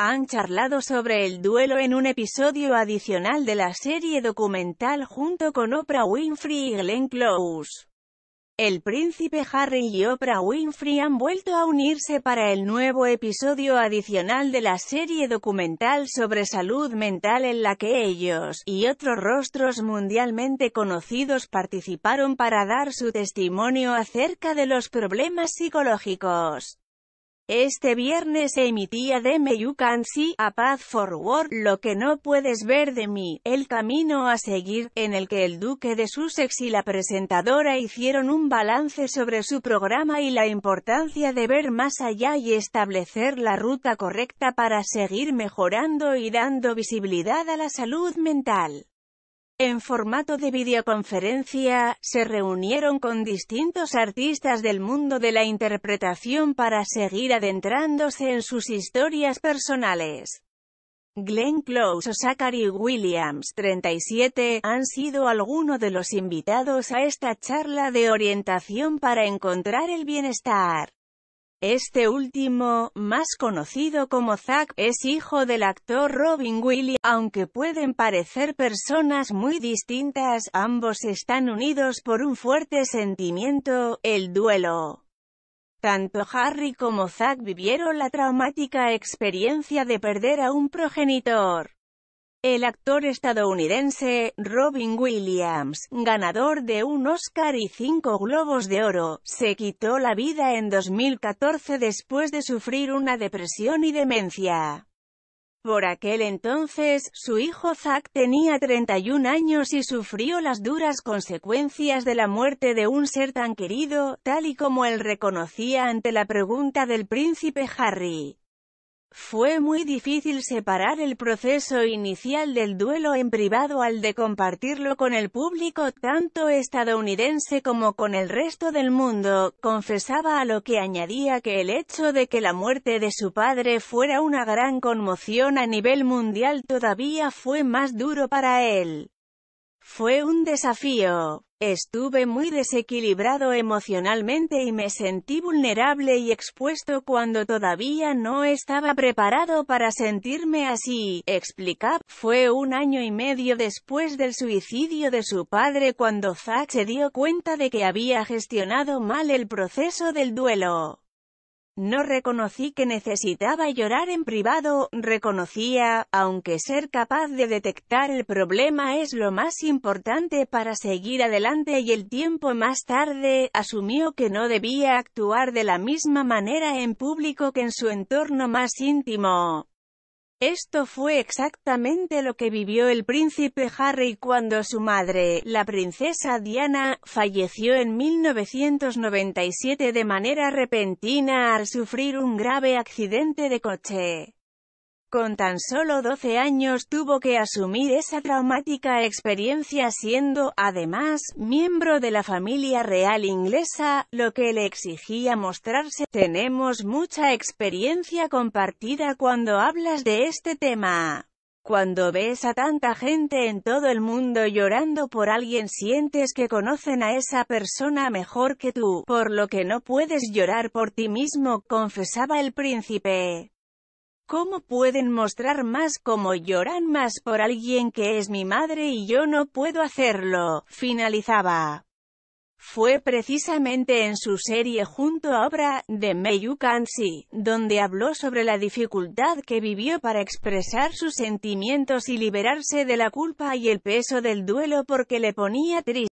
han charlado sobre el duelo en un episodio adicional de la serie documental junto con Oprah Winfrey y Glenn Close. El príncipe Harry y Oprah Winfrey han vuelto a unirse para el nuevo episodio adicional de la serie documental sobre salud mental en la que ellos, y otros rostros mundialmente conocidos participaron para dar su testimonio acerca de los problemas psicológicos. Este viernes se emitía de Me You Can See, A Path Forward, lo que no puedes ver de mí, el camino a seguir, en el que el duque de Sussex y la presentadora hicieron un balance sobre su programa y la importancia de ver más allá y establecer la ruta correcta para seguir mejorando y dando visibilidad a la salud mental. En formato de videoconferencia, se reunieron con distintos artistas del mundo de la interpretación para seguir adentrándose en sus historias personales. Glenn Close o Zachary Williams, 37, han sido algunos de los invitados a esta charla de orientación para encontrar el bienestar. Este último, más conocido como Zack, es hijo del actor Robin Williams, aunque pueden parecer personas muy distintas, ambos están unidos por un fuerte sentimiento, el duelo. Tanto Harry como Zack vivieron la traumática experiencia de perder a un progenitor. El actor estadounidense Robin Williams, ganador de un Oscar y cinco Globos de Oro, se quitó la vida en 2014 después de sufrir una depresión y demencia. Por aquel entonces, su hijo Zack tenía 31 años y sufrió las duras consecuencias de la muerte de un ser tan querido, tal y como él reconocía ante la pregunta del príncipe Harry. Fue muy difícil separar el proceso inicial del duelo en privado al de compartirlo con el público tanto estadounidense como con el resto del mundo, confesaba a lo que añadía que el hecho de que la muerte de su padre fuera una gran conmoción a nivel mundial todavía fue más duro para él. Fue un desafío. Estuve muy desequilibrado emocionalmente y me sentí vulnerable y expuesto cuando todavía no estaba preparado para sentirme así, explicaba. Fue un año y medio después del suicidio de su padre cuando Zach se dio cuenta de que había gestionado mal el proceso del duelo. No reconocí que necesitaba llorar en privado, reconocía, aunque ser capaz de detectar el problema es lo más importante para seguir adelante y el tiempo más tarde, asumió que no debía actuar de la misma manera en público que en su entorno más íntimo. Esto fue exactamente lo que vivió el príncipe Harry cuando su madre, la princesa Diana, falleció en 1997 de manera repentina al sufrir un grave accidente de coche. Con tan solo 12 años tuvo que asumir esa traumática experiencia siendo, además, miembro de la familia real inglesa, lo que le exigía mostrarse. Tenemos mucha experiencia compartida cuando hablas de este tema. Cuando ves a tanta gente en todo el mundo llorando por alguien sientes que conocen a esa persona mejor que tú, por lo que no puedes llorar por ti mismo, confesaba el príncipe. ¿Cómo pueden mostrar más cómo lloran más por alguien que es mi madre y yo no puedo hacerlo? Finalizaba. Fue precisamente en su serie junto a obra, de May You Can donde habló sobre la dificultad que vivió para expresar sus sentimientos y liberarse de la culpa y el peso del duelo porque le ponía triste.